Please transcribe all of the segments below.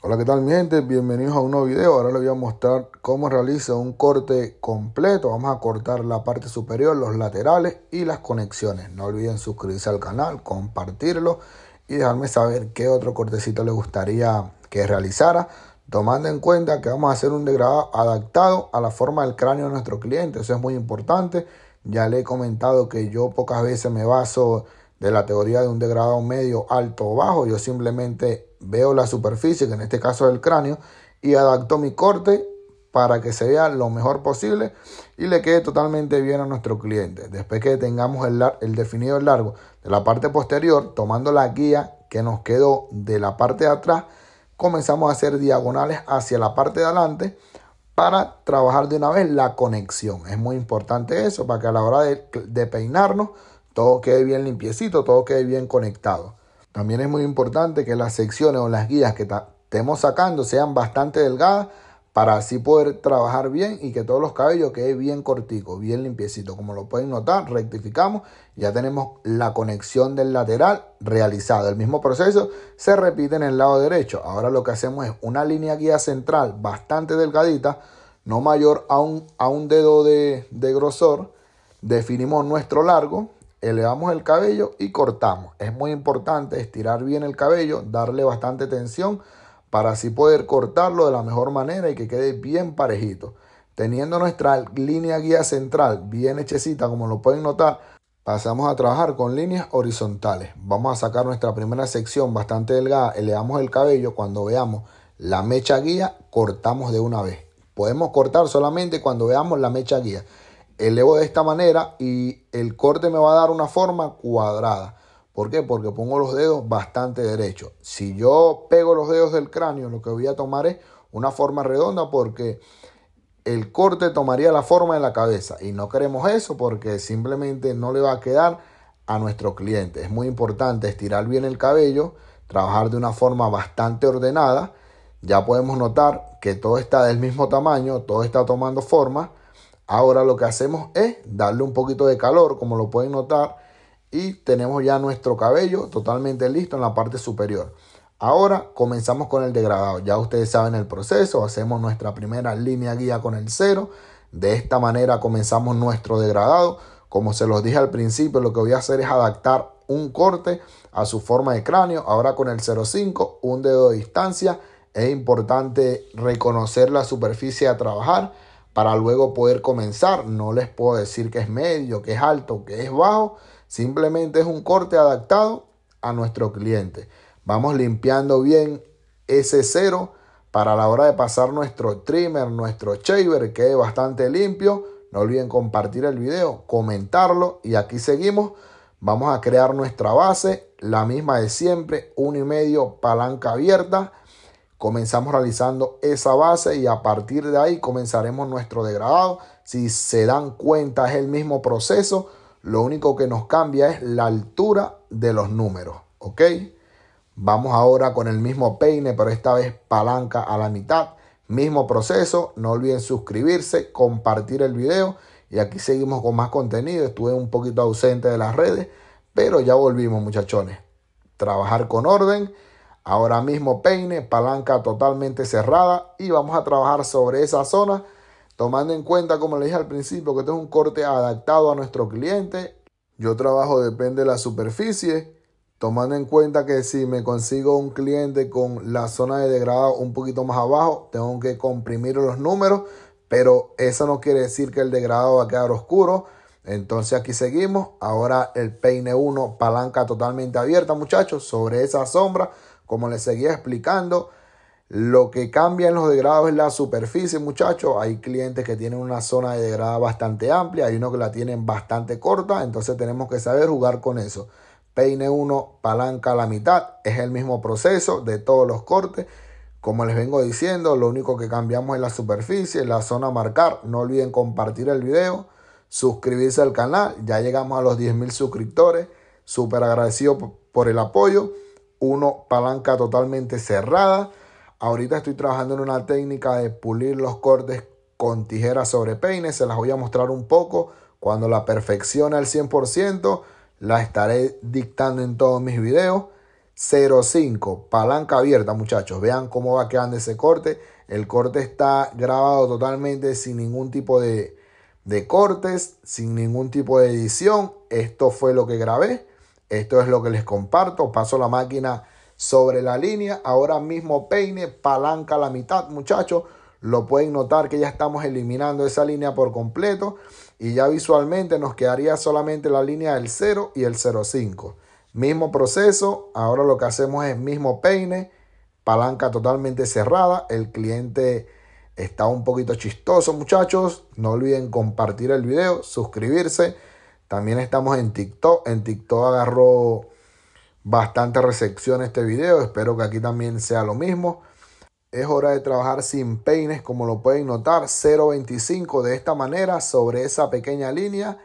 Hola, ¿qué tal mi gente? Bienvenidos a un nuevo video. Ahora les voy a mostrar cómo realizo un corte completo. Vamos a cortar la parte superior, los laterales y las conexiones. No olviden suscribirse al canal, compartirlo y dejarme saber qué otro cortecito les gustaría que realizara. Tomando en cuenta que vamos a hacer un degradado adaptado a la forma del cráneo de nuestro cliente. Eso es muy importante. Ya le he comentado que yo pocas veces me baso de la teoría de un degradado medio, alto o bajo. Yo simplemente veo la superficie, que en este caso es el cráneo, y adapto mi corte para que se vea lo mejor posible y le quede totalmente bien a nuestro cliente. Después que tengamos el, el definido largo de la parte posterior, tomando la guía que nos quedó de la parte de atrás, comenzamos a hacer diagonales hacia la parte de adelante para trabajar de una vez la conexión. Es muy importante eso para que a la hora de peinarnos todo quede bien limpiecito, todo quede bien conectado. También es muy importante que las secciones o las guías que estemos sacando sean bastante delgadas para así poder trabajar bien y que todos los cabellos queden bien corticos, bien limpiecitos. Como lo pueden notar, rectificamos, ya tenemos la conexión del lateral realizada. El mismo proceso se repite en el lado derecho. Ahora lo que hacemos es una línea guía central bastante delgadita, no mayor a un, a un dedo de grosor. Definimos nuestro largo, elevamos el cabello y cortamos. Es muy importante estirar bien el cabello, darle bastante tensión para así poder cortarlo de la mejor manera y que quede bien parejito. Teniendo nuestra línea guía central bien hechecita, como lo pueden notar, pasamos a trabajar con líneas horizontales. Vamos a sacar nuestra primera sección bastante delgada, elevamos el cabello, cuando veamos la mecha guía, cortamos de una vez. Podemos cortar solamente cuando veamos la mecha guía elevo de esta manera y el corte me va a dar una forma cuadrada. ¿Por qué? Porque pongo los dedos bastante derechos. Si yo pego los dedos del cráneo, lo que voy a tomar es una forma redonda porque el corte tomaría la forma de la cabeza. Y no queremos eso porque simplemente no le va a quedar a nuestro cliente. Es muy importante estirar bien el cabello, trabajar de una forma bastante ordenada. Ya podemos notar que todo está del mismo tamaño, todo está tomando forma Ahora lo que hacemos es darle un poquito de calor, como lo pueden notar, y tenemos ya nuestro cabello totalmente listo en la parte superior. Ahora comenzamos con el degradado. Ya ustedes saben el proceso. Hacemos nuestra primera línea guía con el cero. De esta manera comenzamos nuestro degradado. Como se los dije al principio, lo que voy a hacer es adaptar un corte a su forma de cráneo. Ahora con el 0,5, un dedo de distancia. Es importante reconocer la superficie a trabajar para luego poder comenzar. No les puedo decir que es medio, que es alto, que es bajo. Simplemente es un corte adaptado a nuestro cliente. Vamos limpiando bien ese cero para la hora de pasar nuestro trimmer, nuestro shaver, quede bastante limpio. No olviden compartir el video, comentarlo y aquí seguimos. Vamos a crear nuestra base, la misma de siempre, y medio palanca abierta. Comenzamos realizando esa base y a partir de ahí comenzaremos nuestro degradado. Si se dan cuenta es el mismo proceso, lo único que nos cambia es la altura de los números, ¿ok? Vamos ahora con el mismo peine, pero esta vez palanca a la mitad. Mismo proceso, no olviden suscribirse, compartir el video y aquí seguimos con más contenido. Estuve un poquito ausente de las redes, pero ya volvimos muchachones. Trabajar con orden Ahora mismo peine, palanca totalmente cerrada y vamos a trabajar sobre esa zona tomando en cuenta, como le dije al principio, que este es un corte adaptado a nuestro cliente. Yo trabajo depende de la superficie, tomando en cuenta que si me consigo un cliente con la zona de degradado un poquito más abajo, tengo que comprimir los números, pero eso no quiere decir que el degradado va a quedar oscuro. Entonces aquí seguimos. Ahora el peine 1, palanca totalmente abierta, muchachos, sobre esa sombra. Como les seguía explicando, lo que cambia en los degrados es la superficie, muchachos. Hay clientes que tienen una zona de degrada bastante amplia, hay unos que la tienen bastante corta, entonces tenemos que saber jugar con eso. Peine 1, palanca la mitad, es el mismo proceso de todos los cortes. Como les vengo diciendo, lo único que cambiamos es la superficie, la zona a marcar. No olviden compartir el video, suscribirse al canal. Ya llegamos a los 10.000 suscriptores. Súper agradecido por el apoyo uno palanca totalmente cerrada. Ahorita estoy trabajando en una técnica de pulir los cortes con tijeras sobre peines. Se las voy a mostrar un poco. Cuando la perfeccione al 100%, la estaré dictando en todos mis videos. 05, palanca abierta muchachos. Vean cómo va quedando ese corte. El corte está grabado totalmente sin ningún tipo de, de cortes, sin ningún tipo de edición. Esto fue lo que grabé. Esto es lo que les comparto. Paso la máquina sobre la línea. Ahora mismo peine, palanca la mitad, muchachos. Lo pueden notar que ya estamos eliminando esa línea por completo. Y ya visualmente nos quedaría solamente la línea del 0 y el 0,5. Mismo proceso. Ahora lo que hacemos es mismo peine. Palanca totalmente cerrada. El cliente está un poquito chistoso, muchachos. No olviden compartir el video, suscribirse también estamos en TikTok. En TikTok agarró bastante recepción este video. Espero que aquí también sea lo mismo. Es hora de trabajar sin peines, como lo pueden notar, 0.25 de esta manera sobre esa pequeña línea.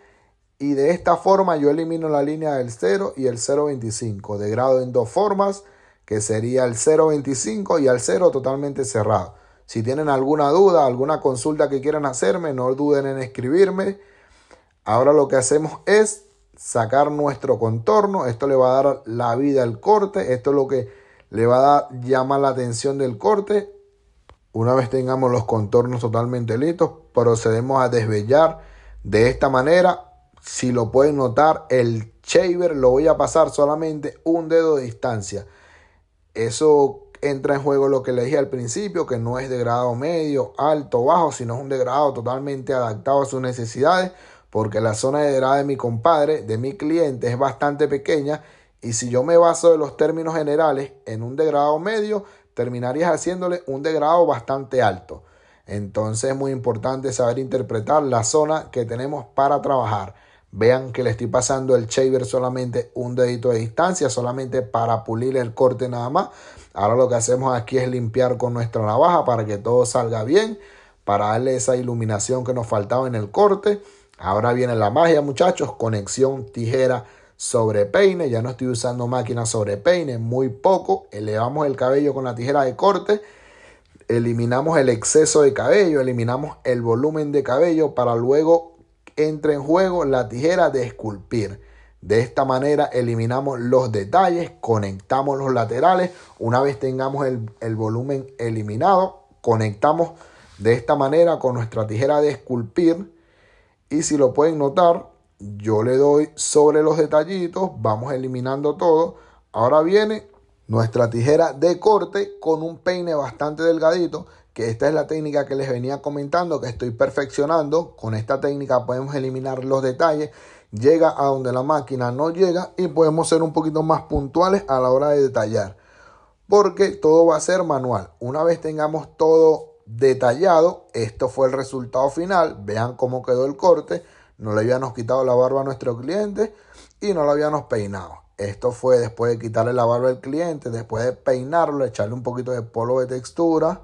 Y de esta forma yo elimino la línea del 0 y el 0.25. grado en dos formas, que sería el 0.25 y el 0 totalmente cerrado. Si tienen alguna duda, alguna consulta que quieran hacerme, no duden en escribirme. Ahora lo que hacemos es sacar nuestro contorno. Esto le va a dar la vida al corte. Esto es lo que le va a dar, la atención del corte. Una vez tengamos los contornos totalmente listos, procedemos a desvellar de esta manera. Si lo pueden notar, el shaver lo voy a pasar solamente un dedo de distancia. Eso entra en juego lo que le dije al principio, que no es degradado medio, alto, bajo, sino es un degradado totalmente adaptado a sus necesidades porque la zona de grado de mi compadre, de mi cliente, es bastante pequeña y si yo me baso de los términos generales en un degrado medio, terminarías haciéndole un degrado bastante alto. Entonces es muy importante saber interpretar la zona que tenemos para trabajar. Vean que le estoy pasando el shaver solamente un dedito de distancia, solamente para pulir el corte nada más. Ahora lo que hacemos aquí es limpiar con nuestra navaja para que todo salga bien, para darle esa iluminación que nos faltaba en el corte. Ahora viene la magia, muchachos. Conexión tijera sobre peine. Ya no estoy usando máquina sobre peine, muy poco. Elevamos el cabello con la tijera de corte. Eliminamos el exceso de cabello, eliminamos el volumen de cabello para luego entre en juego la tijera de esculpir. De esta manera eliminamos los detalles, conectamos los laterales. Una vez tengamos el, el volumen eliminado, conectamos de esta manera con nuestra tijera de esculpir y si lo pueden notar, yo le doy sobre los detallitos, vamos eliminando todo. Ahora viene nuestra tijera de corte con un peine bastante delgadito, que esta es la técnica que les venía comentando, que estoy perfeccionando. Con esta técnica podemos eliminar los detalles, llega a donde la máquina no llega y podemos ser un poquito más puntuales a la hora de detallar. Porque todo va a ser manual. Una vez tengamos todo detallado. Esto fue el resultado final. Vean cómo quedó el corte. No le habíamos quitado la barba a nuestro cliente y no lo habíamos peinado. Esto fue después de quitarle la barba al cliente, después de peinarlo, echarle un poquito de polvo de textura.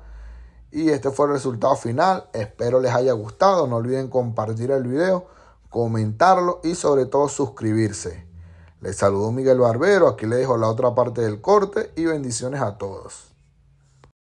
Y este fue el resultado final. Espero les haya gustado. No olviden compartir el video, comentarlo y sobre todo suscribirse. Les saludo Miguel Barbero. Aquí les dejo la otra parte del corte y bendiciones a todos.